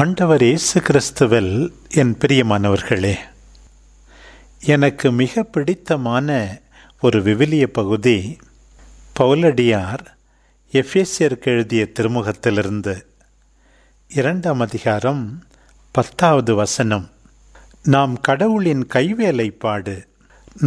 ஆண்டவர் இயேசு கிறிஸ்துவல் என் பிரியமானவர்களே எனக்கு மிக பிடித்தமான ஒரு விவிலிய பகுதி பவுலடியார் எஃப்எஸ்யருக்கு எழுதிய திருமுகத்திலிருந்து இரண்டாம் அதிகாரம் பத்தாவது வசனம் நாம் கடவுளின் கைவேலைப்பாடு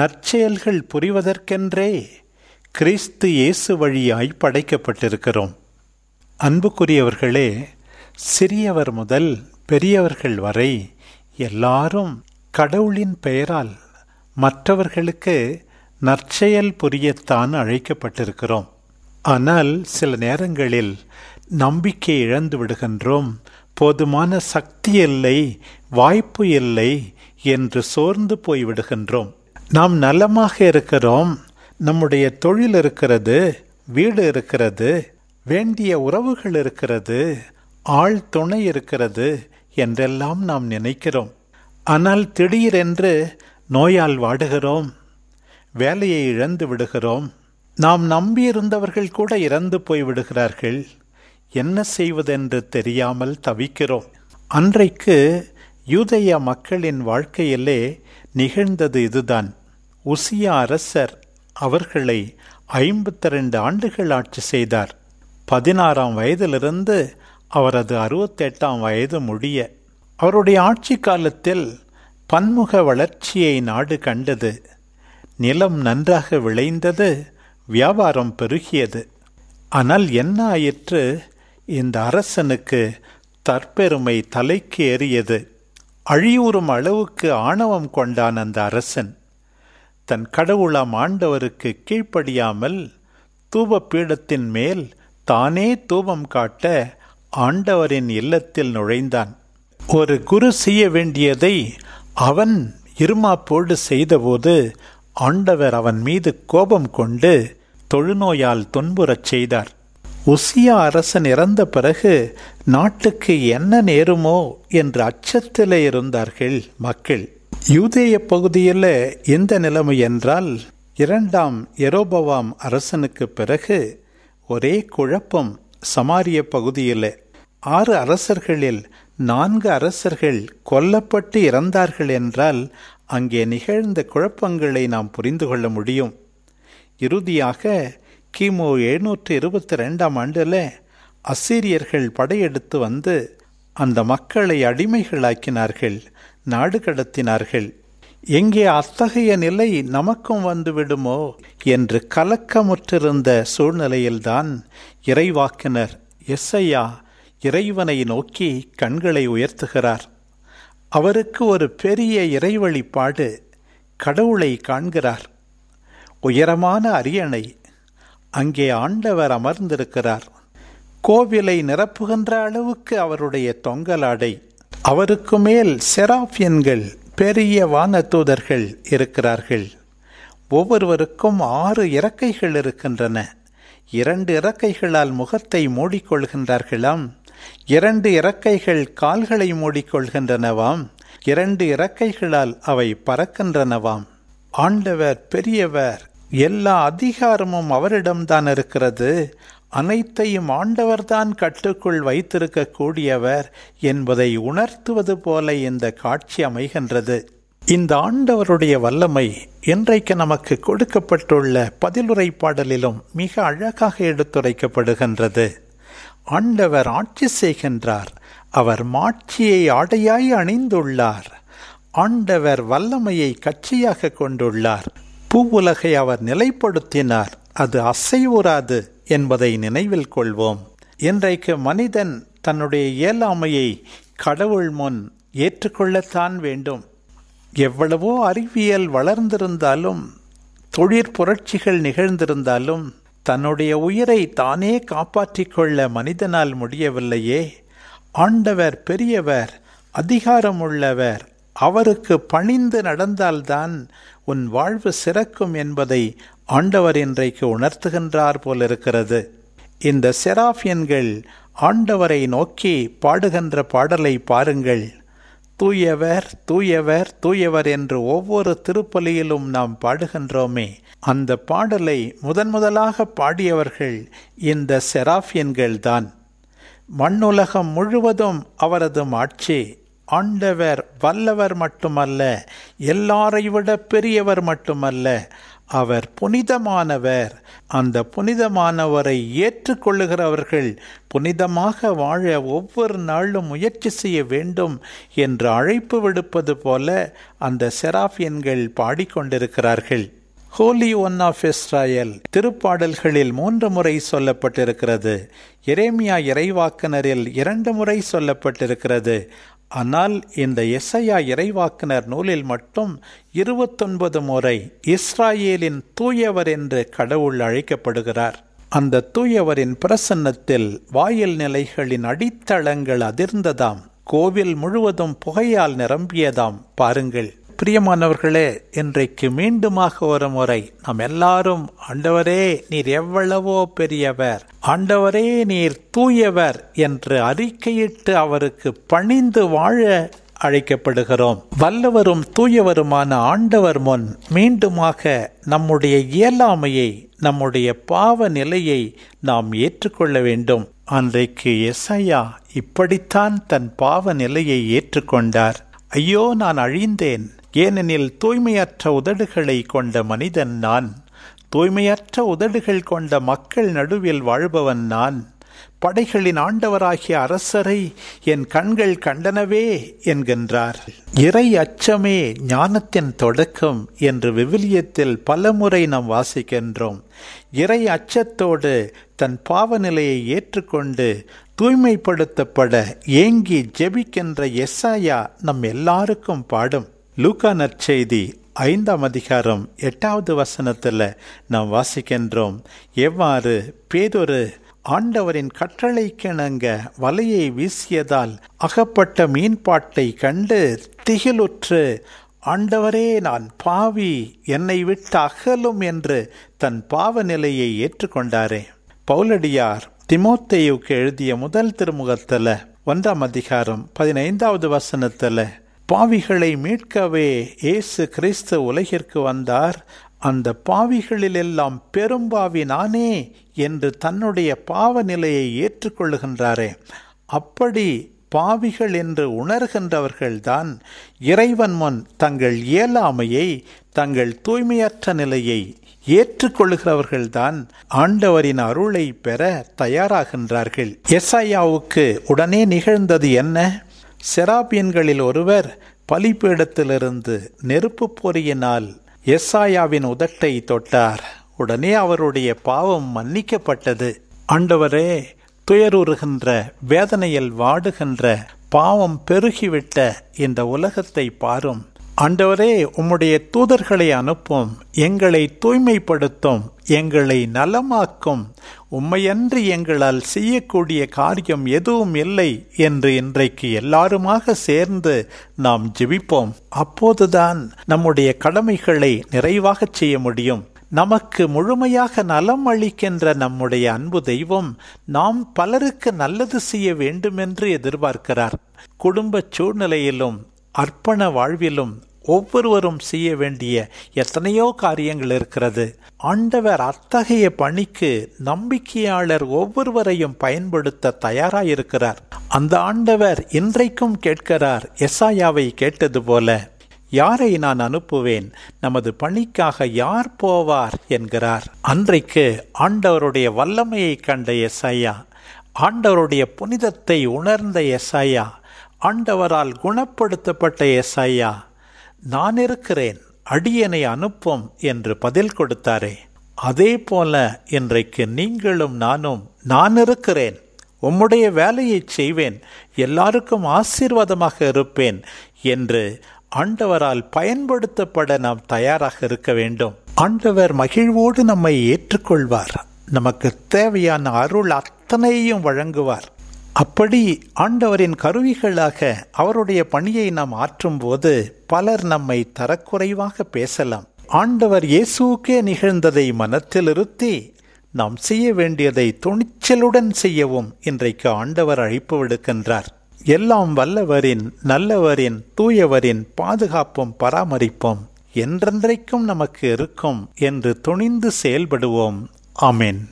நற்செயல்கள் புரிவதற்கென்றே கிறிஸ்து இயேசு வழியாய் படைக்கப்பட்டிருக்கிறோம் அன்புக்குரியவர்களே சிறியவர் முதல் பெரியவர்கள் வரை எல்லாரும் கடவுளின் பெயரால் மற்றவர்களுக்கு நற்செயல் புரியத்தான் அழைக்கப்பட்டிருக்கிறோம் ஆனால் சில நேரங்களில் நம்பிக்கை இழந்து விடுகின்றோம் போதுமான சக்தி இல்லை வாய்ப்பு இல்லை என்று சோர்ந்து போய்விடுகின்றோம் நாம் நலமாக இருக்கிறோம் நம்முடைய தொழில் இருக்கிறது வீடு இருக்கிறது வேண்டிய உறவுகள் இருக்கிறது ஆள் துணை இருக்கிறது என்றெல்லாம் நாம் நினைக்கிறோம் ஆனால் திடீரென்று நோயால் வாடுகிறோம் வேலையை இழந்து விடுகிறோம் நாம் நம்பியிருந்தவர்கள் கூட இறந்து போய்விடுகிறார்கள் என்ன செய்வதென்று தெரியாமல் தவிக்கிறோம் அன்றைக்கு யூதய மக்களின் வாழ்க்கையிலே நிகழ்ந்தது இதுதான் உசியா அரசர் அவர்களை ஐம்பத்தி ரெண்டு ஆண்டுகள் ஆட்சி செய்தார் பதினாறாம் வயதிலிருந்து அவரது அறுபத்தெட்டாம் வயது முடிய அவருடைய ஆட்சி காலத்தில் பன்முக வளர்ச்சியை நாடு கண்டது நிலம் நன்றாக விளைந்தது வியாபாரம் பெருகியது ஆனால் என்ன ஆயிற்று இந்த அரசனுக்கு தற்பெருமை தலைக்கு ஏறியது அழியூறும் அளவுக்கு ஆணவம் கொண்டான் அந்த அரசன் தன் கடவுளாம் ஆண்டவருக்கு கீழ்ப்படியாமல் தூப பீடத்தின் மேல் தானே தூபம் காட்ட ஆண்டவரின் இல்லத்தில் நுழைந்தான் ஒரு குரு செய்ய வேண்டியதை அவன் இருமாப்போடு செய்தபோது ஆண்டவர் அவன் மீது கோபம் கொண்டு தொழுநோயால் துன்புறச் செய்தார் உசியா அரசன் இறந்த பிறகு நாட்டுக்கு என்ன நேருமோ என்ற அச்சத்திலே இருந்தார்கள் மக்கள் யூதேய பகுதியில் எந்த நிலைமை என்றால் இரண்டாம் எரோபவாம் அரசனுக்கு பிறகு ஒரே குழப்பம் சமாரிய பகுதியில் ஆறு அரசர்களில் நான்கு அரசர்கள் கொல்லப்பட்டு இறந்தார்கள் என்றால் அங்கே நிகழ்ந்த குழப்பங்களை நாம் புரிந்து கொள்ள முடியும் இறுதியாக கிமு எழுநூற்று இருபத்தி ரெண்டாம் ஆண்டில் அசீரியர்கள் படையெடுத்து வந்து அந்த மக்களை அடிமைகளாக்கினார்கள் நாடு கடத்தினார்கள் எங்கே அத்தகைய நிலை நமக்கும் வந்துவிடுமோ என்று கலக்கமுற்றிருந்த சூழ்நிலையில்தான் இறைவாக்கினர் எஸ்ஐயா இறைவனை நோக்கி கண்களை உயர்த்துகிறார் அவருக்கு ஒரு பெரிய இறைவழிப்பாடு கடவுளை காண்கிறார் உயரமான அரியணை அங்கே ஆண்டவர் அமர்ந்திருக்கிறார் கோவிலை நிரப்புகின்ற அளவுக்கு அவருடைய தொங்கலாடை அவருக்கு மேல் செராஃபியன்கள் பெரிய வானதூதர்கள் இருக்கிறார்கள் ஒவ்வொருவருக்கும் ஆறு இறக்கைகள் இருக்கின்றன இரண்டு இறக்கைகளால் முகத்தை மூடிக்கொள்கின்றார்களாம் இரண்டு இறக்கைகள் கால்களை மூடிக்கொள்கின்றனவாம் இரண்டு இறக்கைகளால் அவை பறக்கின்றனவாம் ஆண்டவர் பெரியவர் எல்லா அதிகாரமும் அவரிடம்தான் இருக்கிறது அனைத்தையும் ஆண்டவர்தான் கட்டுக்குள் வைத்திருக்க கூடியவர் என்பதை உணர்த்துவது போல இந்த காட்சி அமைகின்றது இந்த ஆண்டவருடைய வல்லமை இன்றைக்கு நமக்கு கொடுக்கப்பட்டுள்ள பதிலுரை பாடலிலும் மிக அழகாக எடுத்துரைக்கப்படுகின்றது ஆண்டவர் ஆட்சி செய்கின்றார் அவர் மாட்சியை ஆடையாய் அணிந்துள்ளார் ஆண்டவர் வல்லமையை கட்சியாக கொண்டுள்ளார் பூவுலகை அவர் நிலைப்படுத்தினார் அது அசைவுறாது என்பதை நினைவில் கொள்வோம் இன்றைக்கு மனிதன் தன்னுடைய இயலாமையை கடவுள் முன் ஏற்றுக்கொள்ளத்தான் வேண்டும் எவ்வளவோ அறிவியல் வளர்ந்திருந்தாலும் தொழிற் புரட்சிகள் நிகழ்ந்திருந்தாலும் தன்னுடைய உயிரை தானே காப்பாற்றிக் கொள்ள மனிதனால் முடியவில்லையே ஆண்டவர் பெரியவர் அதிகாரம் உள்ளவர் அவருக்கு பணிந்து நடந்தால்தான் உன் வாழ்வு சிறக்கும் என்பதை ஆண்டவர் இன்றைக்கு உணர்த்துகின்றார் போலிருக்கிறது இந்த செராஃபியன்கள் ஆண்டவரை நோக்கி பாடுகின்ற பாடலை பாருங்கள் தூயவர் தூயவர் தூயவர் என்று ஒவ்வொரு திருப்பலியிலும் நாம் பாடுகின்றோமே அந்த பாடலை முதன் முதலாக பாடியவர்கள் இந்த செராஃபியன்கள்தான் மண்ணுலகம் முழுவதும் அவரது ஆட்சி ஆண்டவர் வல்லவர் மட்டுமல்ல எல்லாரை விட பெரியவர் மட்டுமல்ல அவர் புனிதமானவர் அந்த புனிதமானவரை ஏற்றுக்கொள்ளுகிறவர்கள் புனிதமாக வாழ ஒவ்வொரு நாளும் முயற்சி செய்ய வேண்டும் என்று அழைப்பு விடுப்பது போல அந்த செராஃபியன்கள் பாடிக்கொண்டிருக்கிறார்கள் ஹோலி ஒன் ஆஃப் இஸ்ராயல் திருப்பாடல்களில் மூன்று முறை சொல்லப்பட்டிருக்கிறது எரேமியா இறைவாக்கினரில் இரண்டு முறை சொல்லப்பட்டிருக்கிறது ஆனால் இந்த எஸ்ஐயா இறைவாக்குனர் நூலில் மட்டும் இருபத்தொன்பது முறை இஸ்ராயேலின் தூயவர் என்று கடவுள் அழைக்கப்படுகிறார் அந்த தூயவரின் பிரசன்னத்தில் வாயில் நிலைகளின் அடித்தளங்கள் அதிர்ந்ததாம் கோவில் முழுவதும் புகையால் நிரம்பியதாம் பாருங்கள் பிரியமானவர்களே இன்றைக்கு மீண்டுமாக ஒரு முறை நாம் எல்லாரும் ஆண்டவரே நீர் எவ்வளவோ பெரியவர் ஆண்டவரே நீர் தூயவர் என்று அறிக்கையிட்டு அவருக்கு பணிந்து வாழ அழைக்கப்படுகிறோம் வல்லவரும் தூயவருமான ஆண்டவர் முன் மீண்டுமாக நம்முடைய இயலாமையை நம்முடைய பாவ நிலையை நாம் ஏற்றுக்கொள்ள வேண்டும் அன்றைக்கு எஸ்ஐயா இப்படித்தான் தன் பாவ நிலையை ஏற்றுக்கொண்டார் ஐயோ நான் அழிந்தேன் ஏனெனில் தூய்மையற்ற உதடுகளை கொண்ட மனிதன் நான் தூய்மையற்ற உதடுகள் கொண்ட மக்கள் நடுவில் வாழ்பவன் நான் படைகளின் ஆண்டவராகிய அரசரை என் கண்கள் கண்டனவே என்கின்றார் இறை அச்சமே ஞானத்தின் தொடக்கம் என்று விவிலியத்தில் பலமுறை நாம் வாசிக்கின்றோம் இறை அச்சத்தோடு தன் பாவநிலையை ஏற்றுக்கொண்டு தூய்மைப்படுத்தப்பட ஏங்கி ஜெபிக்கின்ற எஸ்ஸாயா நம் எல்லாருக்கும் பாடும் லூகா நற்செய்தி ஐந்தாம் அதிகாரம் எட்டாவது வசனத்தில் நாம் வாசிக்கின்றோம் எவ்வாறு பேதொரு ஆண்டவரின் கற்றளைக்கிணங்க வலையை வீசியதால் அகப்பட்ட மீன்பாட்டை கண்டு திகிலுற்று ஆண்டவரே நான் பாவி என்னை விட்டு அகலும் என்று தன் பாவ நிலையை ஏற்றுக்கொண்டாரே பௌலடியார் திமோத்தேயுக்கு எழுதிய முதல் திருமுகத்தில் ஒன்றாம் அதிகாரம் பதினைந்தாவது வசனத்தில் பாவிகளை மீட்கவே இயேசு கிறிஸ்து உலகிற்கு வந்தார் அந்த பாவிகளிலெல்லாம் பெரும்பாவி நானே என்று தன்னுடைய பாவ நிலையை ஏற்றுக்கொள்ளுகின்றாரே அப்படி பாவிகள் என்று உணர்கின்றவர்கள்தான் இறைவன் முன் தங்கள் இயலாமையை தங்கள் தூய்மையற்ற நிலையை ஏற்றுக்கொள்கிறவர்கள்தான் ஆண்டவரின் அருளை பெற தயாராகின்றார்கள் எஸ்ஐயாவுக்கு உடனே நிகழ்ந்தது என்ன செராபியன்களில் ஒருவர் பலிப்பீடத்திலிருந்து நெருப்பு பொறியினால் எஸ்ஸாயாவின் உதட்டை தொட்டார் உடனே அவருடைய பாவம் மன்னிக்கப்பட்டது அண்டவரே துயருறுகின்ற வேதனையில் வாடுகின்ற பாவம் பெருகிவிட்ட இந்த உலகத்தை பாரும் ஆண்டவரே உம்முடைய தூதர்களை அனுப்பும் எங்களை தூய்மைப்படுத்தும் எங்களை நலமாக்கும் உம்மையன்றி எங்களால் செய்யக்கூடிய காரியம் எதுவும் இல்லை என்று இன்றைக்கு எல்லாருமாக சேர்ந்து நாம் ஜிபிப்போம் அப்போதுதான் நம்முடைய கடமைகளை நிறைவாகச் செய்ய முடியும் நமக்கு முழுமையாக நலம் அளிக்கின்ற நம்முடைய அன்பு தெய்வம் நாம் பலருக்கு நல்லது செய்ய வேண்டுமென்று எதிர்பார்க்கிறார் குடும்ப சூழ்நிலையிலும் அர்ப்பண வாழ்விலும் ஒவ்வொருவரும் செய்ய வேண்டிய எத்தனையோ காரியங்கள் இருக்கிறது ஆண்டவர் அத்தகைய பணிக்கு நம்பிக்கையாளர் ஒவ்வொருவரையும் பயன்படுத்த தயாராயிருக்கிறார் அந்த ஆண்டவர் இன்றைக்கும் கேட்கிறார் எஸ்ஆயாவை கேட்டது போல யாரை நான் அனுப்புவேன் நமது பணிக்காக யார் போவார் என்கிறார் அன்றைக்கு ஆண்டவருடைய வல்லமையை கண்ட எஸ்ஐயா ஆண்டவருடைய புனிதத்தை உணர்ந்த எஸ்ஐயா ஆண்டவரால் குணப்படுத்தப்பட்ட எஸ்ஐயா நான் இருக்கிறேன் அடியனை அனுப்பும் என்று பதில் கொடுத்தாரே அதே போல இன்றைக்கு நீங்களும் நானும் நான் இருக்கிறேன் உம்முடைய வேலையை செய்வேன் எல்லாருக்கும் ஆசீர்வாதமாக இருப்பேன் என்று ஆண்டவரால் பயன்படுத்தப்பட நாம் தயாராக இருக்க வேண்டும் ஆண்டவர் மகிழ்வோடு நம்மை ஏற்றுக்கொள்வார் நமக்கு தேவையான அருள் அத்தனையும் வழங்குவார் அப்படி ஆண்டவரின் கருவிகளாக அவருடைய பணியை நாம் ஆற்றும்போது பலர் நம்மை தரக்குறைவாக பேசலாம் ஆண்டவர் இயேசுக்கே நிகழ்ந்ததை மனத்தில் இருத்தி நாம் செய்ய வேண்டியதை துணிச்சலுடன் செய்யவும் இன்றைக்கு ஆண்டவர் அழைப்பு விடுக்கின்றார் எல்லாம் வல்லவரின் நல்லவரின் தூயவரின் பாதுகாப்பும் பராமரிப்பும் என்றென்றைக்கும் நமக்கு இருக்கும் என்று துணிந்து செயல்படுவோம் ஆமேன்